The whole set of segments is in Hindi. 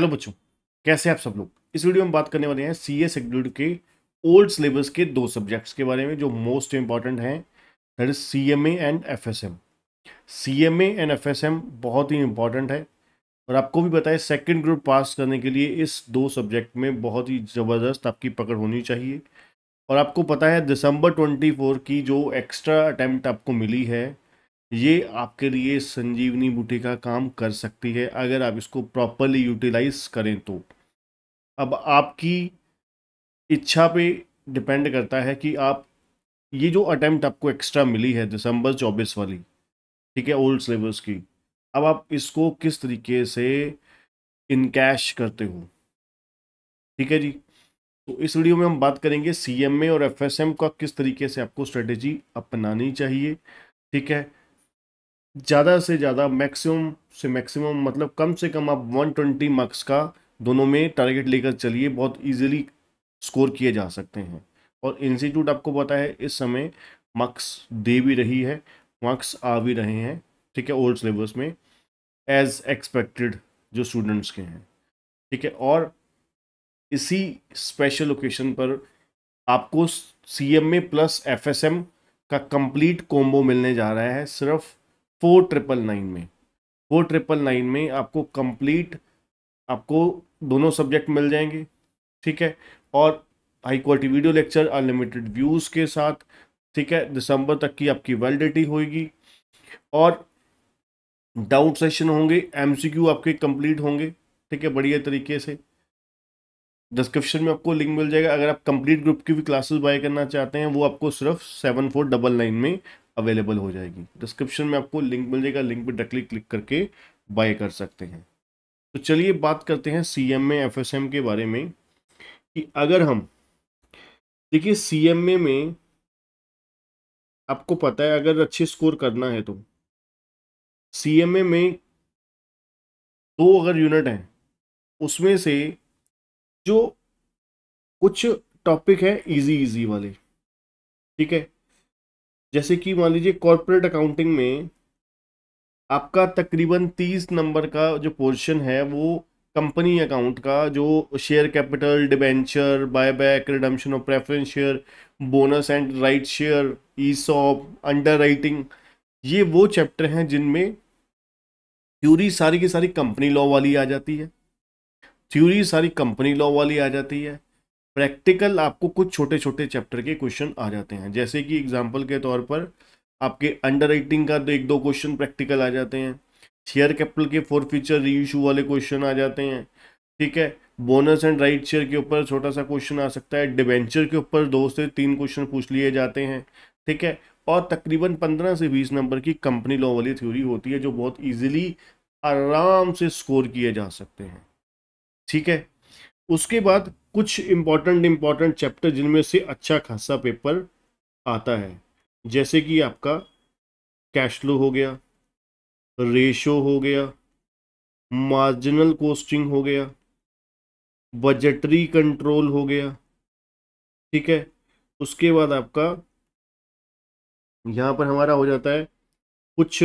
हेलो बच्चों कैसे हैं आप सब लोग इस वीडियो में बात करने वाले हैं सी एस के ओल्ड सिलेबस के दो सब्जेक्ट्स के बारे में जो मोस्ट इम्पॉर्टेंट हैं that is C M A and F S M C M A and F S M बहुत ही इम्पॉर्टेंट है और आपको भी बताए सेकेंड ग्रुप पास करने के लिए इस दो सब्जेक्ट में बहुत ही ज़बरदस्त आपकी पकड़ होनी चाहिए और आपको पता है दिसंबर ट्वेंटी की जो एक्स्ट्रा अटैम्प्ट आपको मिली है ये आपके लिए संजीवनी बूटी का काम कर सकती है अगर आप इसको प्रॉपरली यूटिलाइज करें तो अब आपकी इच्छा पे डिपेंड करता है कि आप ये जो अटैम्प्ट आपको एक्स्ट्रा मिली है दिसंबर चौबीस वाली ठीक है ओल्ड सिलेबस की अब आप इसको किस तरीके से इनकैश करते हो ठीक है जी तो इस वीडियो में हम बात करेंगे सीएमए और एफएसएम का किस तरीके से आपको स्ट्रेटेजी अपनानी चाहिए ठीक है ज़्यादा से ज़्यादा मैक्सिमम से मैक्सिमम मतलब कम से कम आप 120 मार्क्स का दोनों में टारगेट लेकर चलिए बहुत इजीली स्कोर किए जा सकते हैं और इंस्टीट्यूट आपको पता है इस समय मार्क्स दे भी रही है मार्क्स आ भी रहे हैं ठीक है ओल्ड सिलेबस में एज एक्सपेक्टेड जो स्टूडेंट्स के हैं ठीक है और इसी स्पेशल ओकेशन पर आपको सी में प्लस एफ का कंप्लीट कॉम्बो मिलने जा रहा है सिर्फ फोर ट्रिपल नाइन में फोर ट्रिपल नाइन में आपको कंप्लीट आपको दोनों सब्जेक्ट मिल जाएंगे ठीक है और high quality video lecture unlimited views के साथ ठीक है दिसंबर तक की आपकी वैलिडिटी होगी और डाउट सेशन होंगे एमसीक्यू आपके कंप्लीट होंगे ठीक है बढ़िया तरीके से डिस्क्रिप्शन में आपको लिंक मिल जाएगा अगर आप कंप्लीट ग्रुप की भी क्लासेस बाय करना चाहते हैं वो आपको सिर्फ सेवन फोर डबल नाइन में अवेलेबल हो जाएगी डिस्क्रिप्शन में आपको लिंक मिल जाएगा लिंक पर डायरेक्टली क्लिक करके बाय कर सकते हैं तो चलिए बात करते हैं सी एम के बारे में कि अगर हम देखिए सी में आपको पता है अगर अच्छे स्कोर करना है तो सी में दो अगर यूनिट हैं उसमें से जो कुछ टॉपिक है इजी इजी वाले ठीक है जैसे कि मान लीजिए कॉरपोरेट अकाउंटिंग में आपका तकरीबन तीस नंबर का जो पोर्शन है वो कंपनी अकाउंट का जो share capital debenture buyback redemption of preference share bonus and right share ESOP underwriting ये वो चैप्टर हैं जिनमें थ्योरी सारी की सारी कंपनी लॉ वाली आ जाती है थ्योरी सारी कंपनी लॉ वाली आ जाती है प्रैक्टिकल आपको कुछ छोटे छोटे चैप्टर के क्वेश्चन आ जाते हैं जैसे कि एग्जाम्पल के तौर पर आपके अंडर राइटिंग का तो एक दो क्वेश्चन प्रैक्टिकल आ जाते हैं शेयर कैपिटल के फोर फीचर री इशू वाले क्वेश्चन आ जाते हैं ठीक है बोनस एंड राइट शेयर के ऊपर छोटा सा क्वेश्चन आ सकता है डिवेंचर के ऊपर दो से तीन क्वेश्चन पूछ लिए जाते हैं ठीक है और तकरीबन पंद्रह से बीस नंबर की कंपनी लॉ वाली थ्योरी होती है जो बहुत ईजिली आराम से स्कोर किए जा सकते हैं ठीक है उसके बाद कुछ इम्पोर्टेंट इम्पॉर्टेंट चैप्टर जिनमें से अच्छा खासा पेपर आता है जैसे कि आपका कैश फ्लो हो गया रेशो हो गया मार्जिनल कोस्टिंग हो गया बजटरी कंट्रोल हो गया ठीक है उसके बाद आपका यहाँ पर हमारा हो जाता है कुछ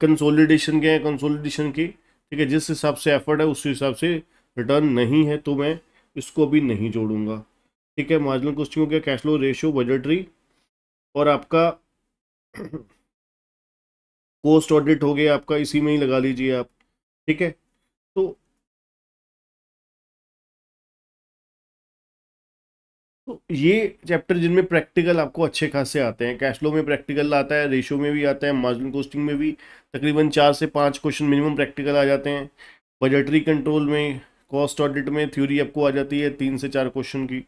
कंसोलिडेशन के हैं कंसोलिडेशन के ठीक है जिस हिसाब से एफर्ट है उस हिसाब से रिटर्न नहीं है तो मैं इसको भी नहीं जोड़ूंगा ठीक है मार्जिनल कॉस्टिंग हो गया कैश फ्लो रेशियो बजटरी और आपका कोस्ट ऑडिट हो गया आपका इसी में ही लगा लीजिए आप ठीक है तो तो ये चैप्टर जिनमें प्रैक्टिकल आपको अच्छे खासे आते हैं कैश फ्लो में प्रैक्टिकल आता है रेशो में भी आता है मार्जिन कोस्टिंग में भी तकरीबन चार से पाँच क्वेश्चन मिनिमम प्रैक्टिकल आ जाते हैं बजटरी कंट्रोल में कॉस्ट ऑडिट में थ्योरी आपको आ जाती है तीन से चार क्वेश्चन की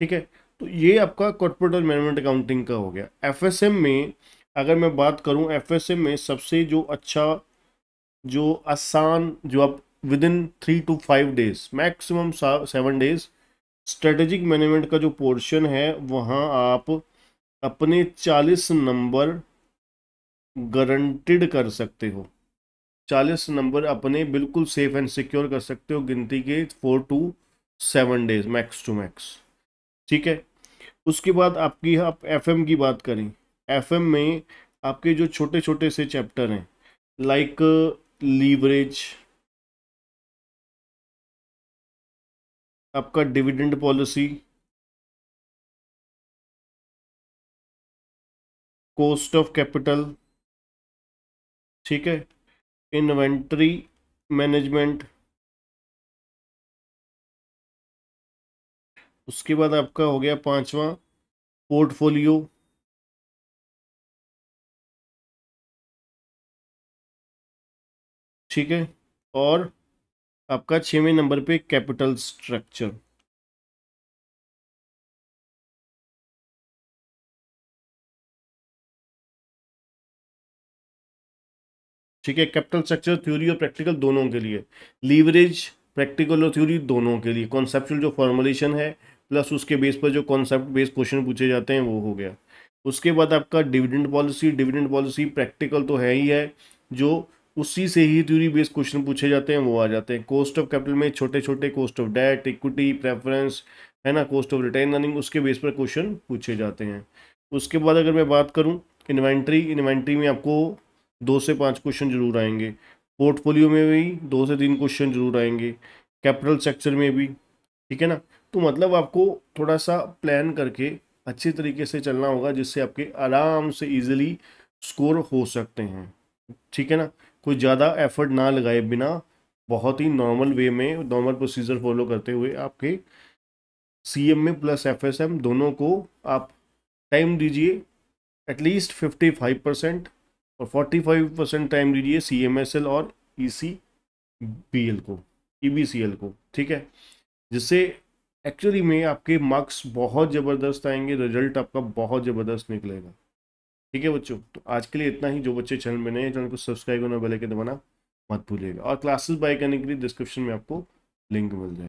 ठीक है तो ये आपका कॉर्पोरेट मैनेजमेंट अकाउंटिंग का हो गया एफएसएम में अगर मैं बात करूं एफएसएम में सबसे जो अच्छा जो आसान जो आप within three two five days maximum seven days strategic management का जो पोर्शन है वहाँ आप अपने चालीस नंबर गारंटिड कर सकते हो चालीस नंबर अपने बिल्कुल सेफ एंड सिक्योर कर सकते हो गिनती के four two seven days max to max ठीक है उसके बाद आपकी आप एफ की बात करें एफ में आपके जो छोटे छोटे से चैप्टर हैं लाइक लीवरेज आपका dividend policy cost of capital ठीक है इन्वेंट्री मैनेजमेंट उसके बाद आपका हो गया पांचवा पोर्टफोलियो ठीक है और आपका छवें नंबर पे कैपिटल स्ट्रक्चर ठीक है कैपिटल स्ट्रक्चर थ्योरी और प्रैक्टिकल दोनों के लिए लीवरेज प्रैक्टिकल और थ्योरी दोनों के लिए कॉन्सेप्चुअल जो फॉर्मुलेशन है प्लस उसके बेस पर जो कॉन्सेप्ट बेस्ड क्वेश्चन पूछे जाते हैं वो हो गया उसके बाद आपका dividend policy dividend policy practical तो है ही है जो उसी से ही थ्योरी बेस्ड क्वेश्चन पूछे जाते हैं वो आ जाते हैं कॉस्ट ऑफ कैपिटल में छोटे छोटे cost of debt equity preference है ना कॉस्ट ऑफ रिटर्न अर्निंग उसके बेस पर क्वेश्चन पूछे जाते हैं उसके बाद अगर मैं बात करूँ इन्वेंट्री इन्वेंट्री में आपको दो से पाँच क्वेश्चन जरूर आएंगे पोर्टफोलियो में भी दो से तीन क्वेश्चन जरूर आएंगे कैपिटल स्ट्रक्चर में भी ठीक है ना तो मतलब आपको थोड़ा सा प्लान करके अच्छे तरीके से चलना होगा जिससे आपके आराम से इजीली स्कोर हो सकते हैं ठीक है ना कोई ज़्यादा एफर्ट ना लगाए बिना बहुत ही नॉर्मल वे में नॉर्मल प्रोसीजर फॉलो करते हुए आपके C M A plus F S M दोनों को आप टाइम दीजिए एटलीस्ट फिफ्टी फाइव परसेंट और 45 परसेंट टाइम दीजिए सी एम एस एल और ई सी बी एल को ई बी सी एल को ठीक है जिससे एक्चुअली में आपके मार्क्स बहुत ज़बरदस्त आएंगे रिजल्ट आपका बहुत ज़बरदस्त निकलेगा ठीक है बच्चों तो आज के लिए इतना ही जो बच्चे चैनल में नए हैं चैनल को सब्सक्राइब करना बेल आइकन दबाना मत भूलिएगा और क्लासेस बाय करने के लिए डिस्क्रिप्शन में आपको लिंक मिल जाएगा